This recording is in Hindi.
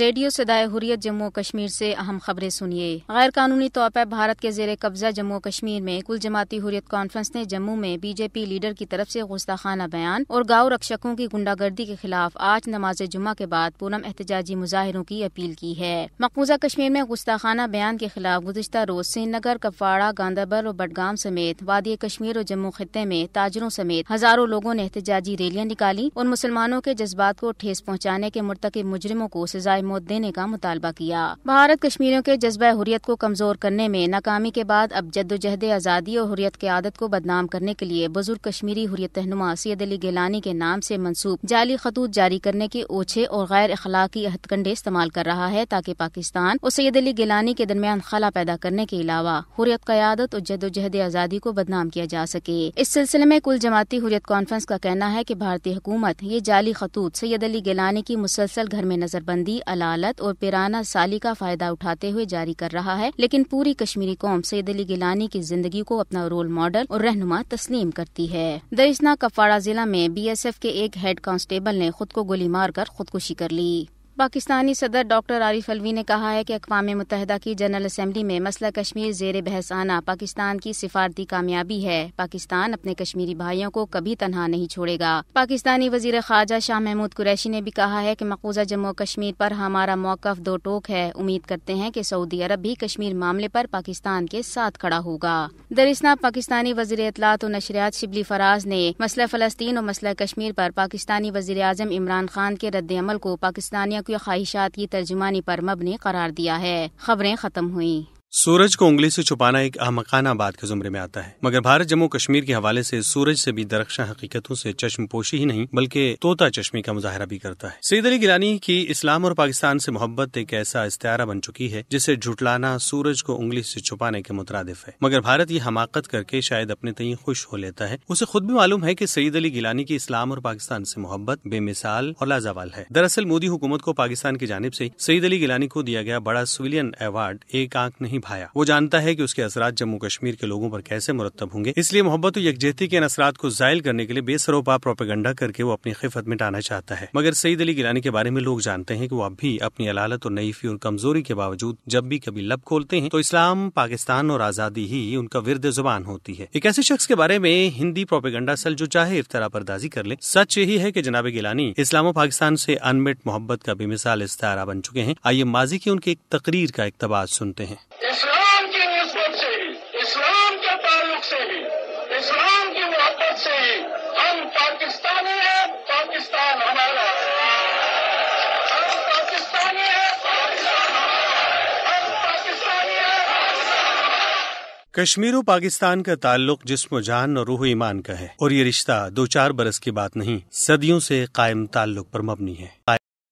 रेडियो से सदाए हुरियत जम्मू कश्मीर से अहम खबरें सुनिए गैर कानूनी तौर पर भारत के जेर कब्जा जम्मू कश्मीर में कुल जमाती हुरियत कॉन्फ्रेंस ने जम्मू में बीजेपी लीडर की तरफ से गुस्ताखाना बयान और गांव रक्षकों की गुंडागर्दी के खिलाफ आज नमाज जुम्मे के बाद पूनम एहतजाजी मुजाहिरों की अपील की है मकबूजा कश्मीर में गुस्ताखाना बयान के खिलाफ गुजशत रोज श्रीनगर कपवाड़ा गांधरबल और बडगाम समेत वादी कश्मीर और जम्मू खत्े में ताजरों समेत हजारों लोगों ने एहतजाजी रैलियाँ निकाली और मुसलमानों के जज्बात को ठेस पहुँचाने के मुरतकब मुजरमों को सजाए मौत देने का मुतालबा किया भारत कश्मीरियों के जज्बा हुरियत को कमजोर करने में नाकामी के बाद अब जद्दोजहद आज़ादी और हुरियत की आदत को बदनाम करने के लिए बुजुर्ग कश्मीरी हुरियत रहनुमा सैद अली गिलानी के नाम से मंसूब जाली खतूत जारी करने के ओछे और गैर अखलाकी हथकंडे इस्तेमाल कर रहा है ताकि पाकिस्तान और सैयद अली गिलानी के दरमियान खला पैदा करने के अलावा हुरियत क्यादत और जद्दोजहद आज़ादी को बदनाम किया जा सके इस सिलसिले में कुल जमाती हुरियत कॉन्फ्रेंस का कहना है की भारतीय हुकूमत ये जाली खतूत सैद अली गिलानी की मुसलसल घर में नजरबंदी अलालत और पिराना साली का फायदा उठाते हुए जारी कर रहा है लेकिन पूरी कश्मीरी कौम सैद अली गिलानी की जिंदगी को अपना रोल मॉडल और रहनुमा तस्लीम करती है दरिसना कपवाड़ा जिला में बीएसएफ के एक हेड कांस्टेबल ने खुद को गोली मारकर खुदकुशी कर ली पाकिस्तानी सदर डॉक्टर आरिफ अलवी ने कहा है कि अकवा मुतहदा की जनरल असम्बली में मसला कश्मीर जेर बहस आना पाकिस्तान की सिफारती कामयाबी है पाकिस्तान अपने कश्मीरी भाइयों को कभी तनहा नहीं छोड़ेगा पाकिस्तानी वजीर खारजा शाह महमूद कुरैशी ने भी कहा है की मकूजा जम्मू कश्मीर आरोप हमारा मौकफ दो टोक है उम्मीद करते हैं की सऊदी अरब भी कश्मीर मामले आरोप पाकिस्तान के साथ खड़ा होगा दरअसल पाकिस्तानी वजीर अतलात और नशरियात शिबली फराज ने मसला फलस्तीन और मसला कश्मीर आरोप पाकिस्तानी वजीर अजम इमरान खान के रद्द अमल को पाकिस्तानी की ख्वाहिशात की तर्जमानी पर मबनी करार दिया है खबरें खत्म हुई सूरज को उंगली से छुपाना एक अहमकाना बात के जुमरे में आता है मगर भारत जम्मू कश्मीर के हवाले से सूरज से भी दरक्षा हकीकतों से पोशी ही नहीं बल्कि तोता चश्मी का मुजाहरा भी करता है सईद अली गिलानी की इस्लाम और पाकिस्तान से मोहब्बत एक ऐसा इस्तारा बन चुकी है जिसे झुटलाना सूरज को उंगली से छुपाने के मुतरदफ है मगर भारत ये हमाकत करके शायद अपने तय खुश हो लेता है उसे खुद भी मालूम है की सईद अली गिलानी की इस्लाम और पाकिस्तान से मोहब्बत बेमिसाल और लाजावाल है दरअसल मोदी हुकूमत को पाकिस्तान की जानब ऐसी सईद अली गिलानी को दिया गया बड़ा सिविलियन अवार्ड एक आंख नहीं निभाया वो जानता है कि उसके असरात जम्मू कश्मीर के लोगों पर कैसे मुरतब होंगे इसलिए मोहब्बत यकजहती के इन असरात को जायल करने के लिए बेसरोपा प्रोपेगंडा करके वो अपनी खिफत में चाहता है मगर सईद अली गिलानी के बारे में लोग जानते हैं कि वो अब भी अपनी अलालत और नईफी और कमजोरी के बावजूद जब भी कभी लब खोलते हैं तो इस्लाम पाकिस्तान और आजादी ही उनका विरद जुबान होती है एक ऐसे शख्स के बारे में हिंदी प्रोपेगंडा सल जो चाहे इफ्तरा परदाजी कर ले सच यही है की जनाब गिलानी इस्लाम और पाकिस्तान से अनमिट मोहब्बत का बेमिसाल इस्तारा बन चुके हैं आइए माजी की उनकी एक तकरीर का एक सुनते हैं इस्लाम की मोहब्बत से हम पाकिस्तानी हैं पाकिस्तान हमारा हम कश्मीर और पाकिस्तान का ताल्लुक जिसम जान और रूह ईमान का है और ये रिश्ता दो चार बरस की बात नहीं सदियों से कायम ताल्लुक पर मबनी है